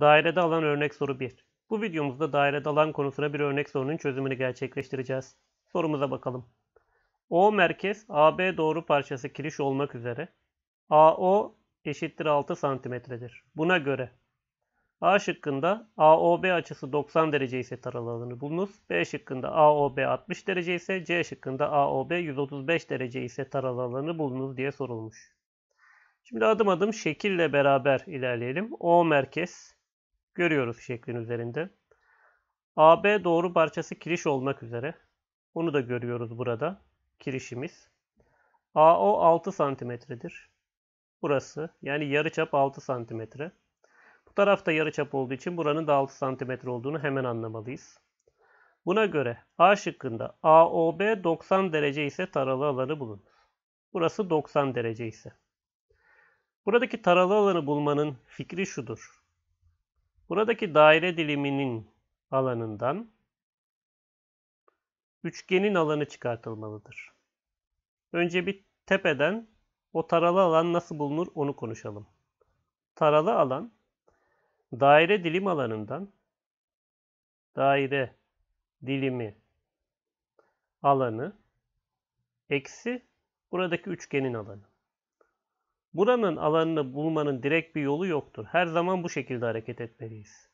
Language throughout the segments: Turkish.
Dairede alan örnek soru 1. Bu videomuzda dairede alan konusuna bir örnek sorunun çözümünü gerçekleştireceğiz. Sorumuza bakalım. O merkez AB doğru parçası kiriş olmak üzere AO eşittir 6 santimetredir. Buna göre A şıkkında AOB açısı 90 derece ise taralı alanı bulunuz. B şıkkında AOB 60 derece ise C şıkkında AOB 135 derece ise taralı alanı bulunuz diye sorulmuş. Şimdi adım adım şekille beraber ilerleyelim. O merkez görüyoruz şeklin üzerinde. AB doğru parçası kiriş olmak üzere. Onu da görüyoruz burada. Kirişimiz. AO 6 santimetredir. Burası yani yarıçap 6 santimetre. Bu tarafta yarıçap olduğu için buranın da 6 santimetre olduğunu hemen anlamalıyız. Buna göre A şıkkında AOB 90 derece ise taralı alanı bulunur. Burası 90 derece ise. Buradaki taralı alanı bulmanın fikri şudur. Buradaki daire diliminin alanından üçgenin alanı çıkartılmalıdır. Önce bir tepeden o taralı alan nasıl bulunur onu konuşalım. Taralı alan daire dilim alanından daire dilimi alanı eksi buradaki üçgenin alanı. Buranın alanını bulmanın direkt bir yolu yoktur. Her zaman bu şekilde hareket etmeliyiz.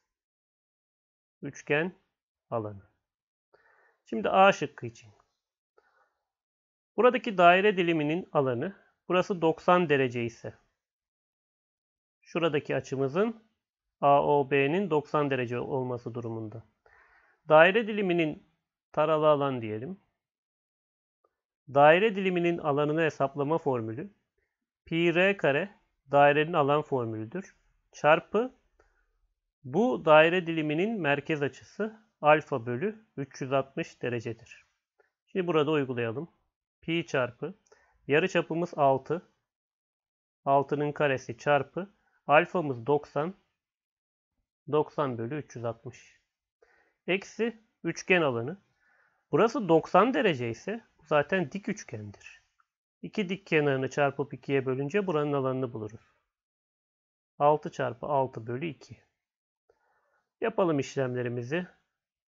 Üçgen alanı. Şimdi A şıkkı için. Buradaki daire diliminin alanı burası 90 derece ise şuradaki açımızın AOB'nin 90 derece olması durumunda. Daire diliminin taralı alan diyelim. Daire diliminin alanını hesaplama formülü Pi r kare dairenin alan formülüdür. Çarpı bu daire diliminin merkez açısı alfa bölü 360 derecedir. Şimdi burada uygulayalım. Pi çarpı yarı çapımız 6. 6'nın karesi çarpı alfamız 90. 90 bölü 360. Eksi üçgen alanı. Burası 90 derece ise zaten dik üçgendir. İki dik kenarını çarpıp 2'ye bölünce buranın alanını buluruz. 6 çarpı 6 bölü 2. Yapalım işlemlerimizi.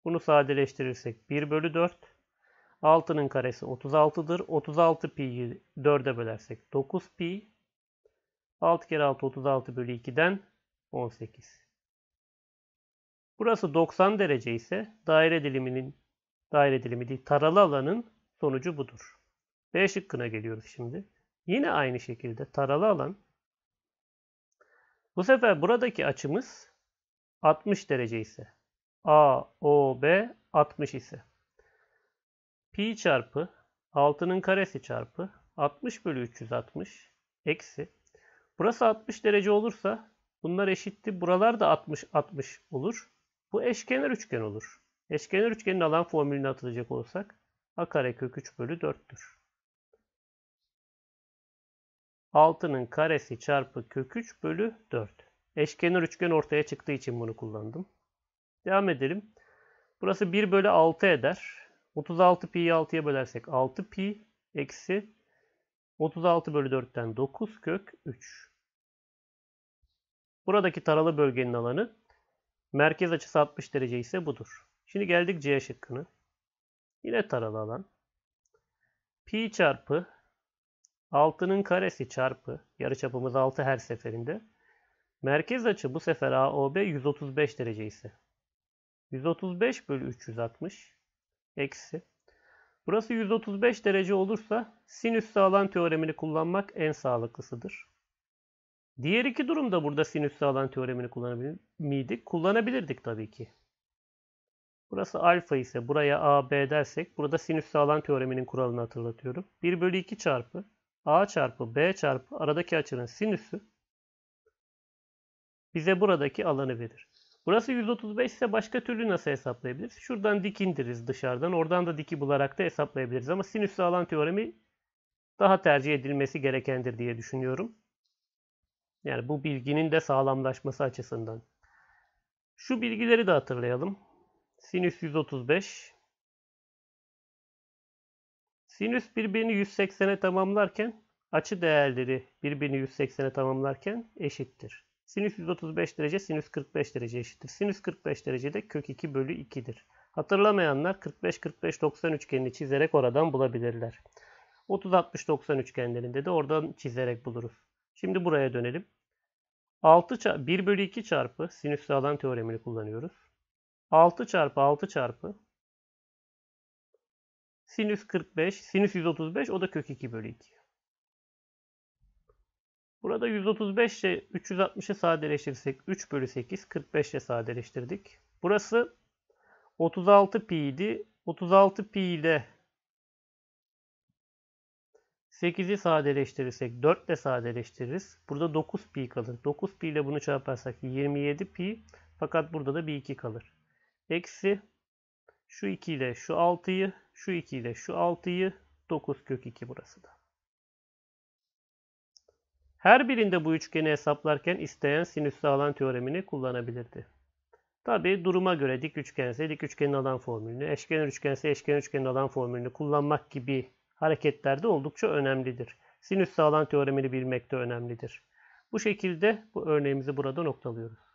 Bunu sadeleştirirsek 1 bölü 4. 6'nın karesi 36'dır. 36 pi'yi 4'e bölersek 9 pi. 6 kere 6 36 bölü 2'den 18. Burası 90 derece ise daire diliminin daire dilimi değil taralı alanın sonucu budur. B şıkkına geliyoruz şimdi. Yine aynı şekilde taralı alan. Bu sefer buradaki açımız 60 derece ise. A, O, B 60 ise. Pi çarpı 6'nın karesi çarpı 60 bölü 360 eksi. Burası 60 derece olursa bunlar eşitti. Buralar da 60 60 olur. Bu eşkenar üçgen olur. Eşkenar üçgenin alan formülüne atılacak olsak a kare kök 3 bölü 4'tür. 6'nın karesi çarpı kök 3 bölü 4. Eşkenar üçgen ortaya çıktığı için bunu kullandım. Devam edelim. Burası 1 bölü 6 eder. 36 pi'yi 6'ya bölersek 6 pi eksi 36 bölü 4'ten 9 kök 3. Buradaki taralı bölgenin alanı merkez açısı 60 derece ise budur. Şimdi geldik C şıkkına. Yine taralı alan. Pi çarpı 6'nın karesi çarpı yarıçapımız 6 her seferinde. Merkez açı bu sefer AOB 135 derece ise 135 bölü 360 eksi. Burası 135 derece olursa sinüs sağlan teoremini kullanmak en sağlıklısıdır. Diğer iki durumda burada sinüs sağlan teoremini kullanabilir miydik? Kullanabilirdik tabii ki. Burası alfa ise buraya AB dersek burada sinüs sağlan teoreminin kuralını hatırlatıyorum. 1 bölü 2 çarpı a çarpı b çarpı aradaki açının sinüsü bize buradaki alanı verir. Burası 135 ise başka türlü nasıl hesaplayabiliriz? Şuradan dik indiririz dışarıdan. Oradan da diki bularak da hesaplayabiliriz. Ama sinüslü alan teoremi daha tercih edilmesi gerekendir diye düşünüyorum. Yani bu bilginin de sağlamlaşması açısından. Şu bilgileri de hatırlayalım. Sinüs 135, Sinüs birbirini 180'e tamamlarken açı değerleri birbirini 180'e tamamlarken eşittir. Sinüs 135 derece, sinüs 45 derece eşittir. Sinüs 45 derece de kök 2 bölü 2'dir. Hatırlamayanlar 45-45-90 üçgenini çizerek oradan bulabilirler. 30-60-90 üçgenlerinde de oradan çizerek buluruz. Şimdi buraya dönelim. 6 1 bölü 2 çarpı sinüs sağlam teoremini kullanıyoruz. 6 çarpı 6 çarpı Sinüs 45, sinüs 135 o da kök 2 bölü 2. Burada 135 ile 360'ı sadeleştirirsek 3 bölü 8, 45 ile sadeleştirdik. Burası 36 pi idi. 36 pi ile 8'i sadeleştirirsek 4 ile sadeleştiririz. Burada 9 pi kalır. 9 pi ile bunu çarparsak 27 pi. Fakat burada da bir 2 kalır. Eksi şu 2 ile şu 6'yı, şu 2 ile şu 6'yı, 9 kök 2 burası da. Her birinde bu üçgeni hesaplarken isteyen sinüslü alan teoremini kullanabilirdi. Tabi duruma göre dik üçgense dik üçgenin alan formülünü, eşkenar üçgense eşkenar üçgenin alan formülünü kullanmak gibi hareketlerde oldukça önemlidir. Sinüs sağlan teoremini bilmek de önemlidir. Bu şekilde bu örneğimizi burada noktalıyoruz.